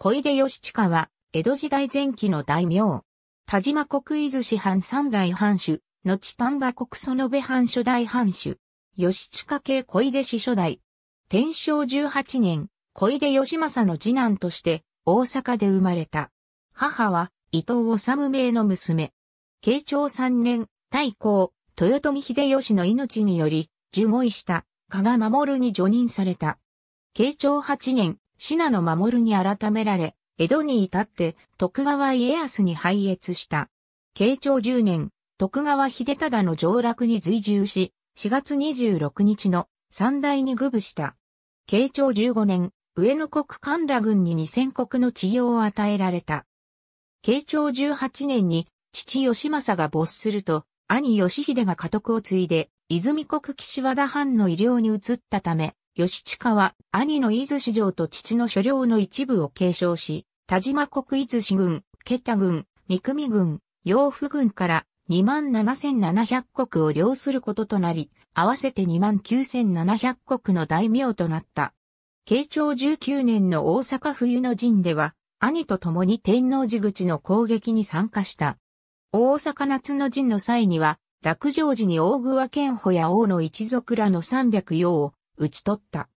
小出義親は、江戸時代前期の大名。田島国伊豆市藩三代藩主、後丹波国園部藩初代藩主。義親系小出氏初代。天正18年、小出義政の次男として、大阪で生まれた。母は、伊藤治名の娘。慶長3年、大公、豊臣秀吉の命により、従護した、加賀守に除任された。慶長8年、信濃守に改められ、江戸に至って徳川家康に拝謁した。慶長10年、徳川秀忠の上落に随従し、4月26日の三大に愚部した。慶長15年、上野国神羅軍に二千国の治療を与えられた。慶長18年に父義政が没すると、兄義秀が家督を継いで、泉国岸和田藩の医療に移ったため、吉近は兄の伊豆市場と父の所領の一部を継承し、田島国伊豆市軍、ケタ軍、三組軍、洋府軍から27,700国を領することとなり、合わせて29,700国の大名となった。慶長19年の大阪冬の陣では、兄と共に天皇寺口の攻撃に参加した。大阪夏の陣の際には、落城時に大桑健保や王の一族らの300用を討ち取った。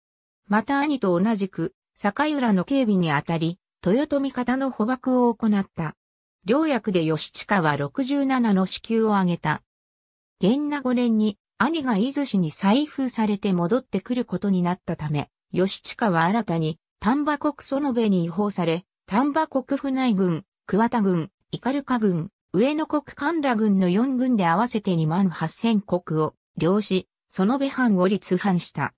また兄と同じく、坂浦の警備にあたり、豊臣方の捕獲を行った。両役で地下は67の支給を挙げた。元名五年に兄が伊豆市に再封されて戻ってくることになったため、地下は新たに丹波国園部に違法され、丹波国府内軍、桑田軍、ルカ軍、上野国神羅軍の4軍で合わせて2万8000国を、領し、園部藩を立藩した。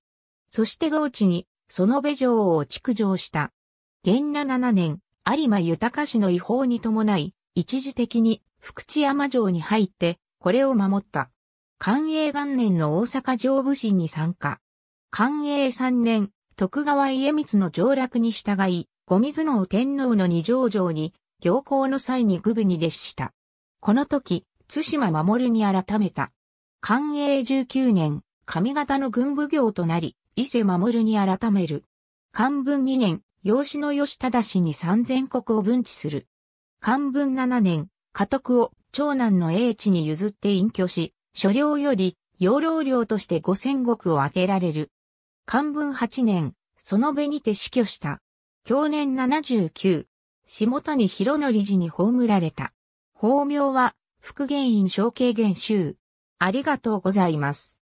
そして同地に、その部城を築城した。元七年、有馬豊氏の違法に伴い、一時的に福知山城に入って、これを守った。寛永元年の大阪城武神に参加。寛永三年、徳川家光の上落に従い、五水の天皇の二条城に、行幸の際に愚部に列した。この時、津島守に改めた。寛永十九年、上方の軍部行となり、伊勢守に改める。漢文2年、養子の吉忠氏に三千国を分治する。漢文7年、家督を長男の英知に譲って隠居し、所領より養老領として五千石を当げられる。漢文8年、その辺にて死去した。去年79、下谷博則寺に葬られた。法名は、福元院小慶元州。ありがとうございます。